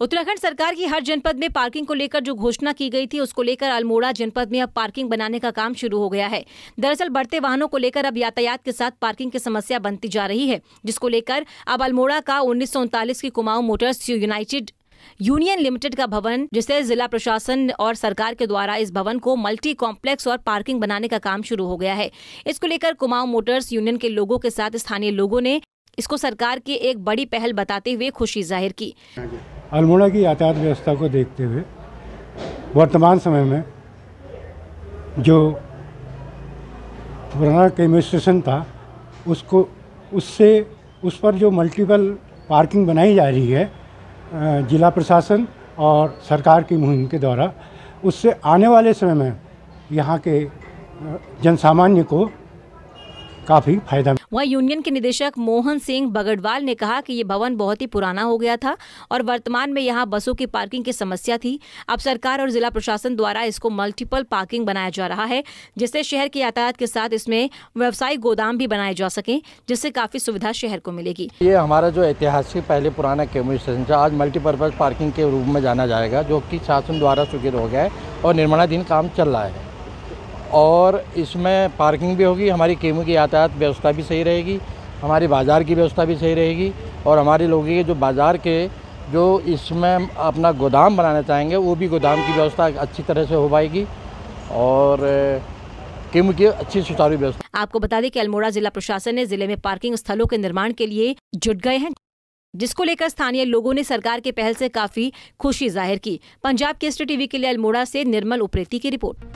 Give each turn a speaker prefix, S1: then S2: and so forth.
S1: उत्तराखंड सरकार की हर जनपद में पार्किंग को लेकर जो घोषणा की गई थी उसको लेकर अल्मोड़ा जनपद में अब पार्किंग बनाने का काम शुरू हो गया है दरअसल बढ़ते वाहनों को लेकर अब यातायात के साथ पार्किंग की समस्या बनती जा रही है जिसको लेकर अब अल्मोड़ा का उन्नीस की Kumaon motors united union limited का भवन जिसे जिला प्रशासन और सरकार के द्वारा इस भवन को मल्टी कॉम्प्लेक्स और पार्किंग बनाने का काम शुरू हो गया है इसको लेकर कुमाऊं मोटर्स यूनियन के लोगों के साथ स्थानीय लोगों ने इसको सरकार की एक बड़ी पहल बताते हुए खुशी जाहिर की
S2: अल्मोड़ा की यातायात व्यवस्था को देखते हुए वर्तमान समय में जो पुराना रेलवे स्टेशन था उसको उससे उस पर जो मल्टीपल पार्किंग बनाई जा रही है जिला प्रशासन और सरकार की मुहिम के द्वारा उससे आने वाले समय में यहाँ के जन सामान्य को काफी फायदा
S1: वह यूनियन के निदेशक मोहन सिंह बगड़वाल ने कहा कि ये भवन बहुत ही पुराना हो गया था और वर्तमान में यहाँ बसों की पार्किंग की समस्या थी अब सरकार और जिला प्रशासन द्वारा इसको मल्टीपल पार्किंग बनाया जा रहा है जिससे शहर के यातायात के साथ इसमें व्यवसायिक गोदाम भी बनाए जा सके जिससे काफी सुविधा शहर को मिलेगी
S3: ये हमारा जो ऐतिहासिक पहले पुराना केम्ब्रिज स्टेशन था आज मल्टीपर्पज पार्किंग के रूप में जाना जाएगा जो की शासन द्वारा स्वीकृत हो गया है और निर्माणाधीन काम चल रहा है और इसमें पार्किंग भी होगी हमारी केमू की यातायात व्यवस्था भी सही रहेगी हमारी बाज़ार की व्यवस्था भी सही रहेगी और हमारे लोगों के जो बाज़ार के जो इसमें अपना गोदाम बनाना चाहेंगे वो भी गोदाम की व्यवस्था अच्छी तरह से हो पाएगी और केमू की अच्छी सुचारू व्यवस्था
S1: आपको बता दें कि अल्मोड़ा जिला प्रशासन ने जिले में पार्किंग स्थलों के निर्माण के लिए जुट गए हैं जिसको लेकर स्थानीय लोगों ने सरकार के पहल से काफी खुशी जाहिर की पंजाब केसरी टीवी के लिए अल्मोड़ा से निर्मल उप्रेती की रिपोर्ट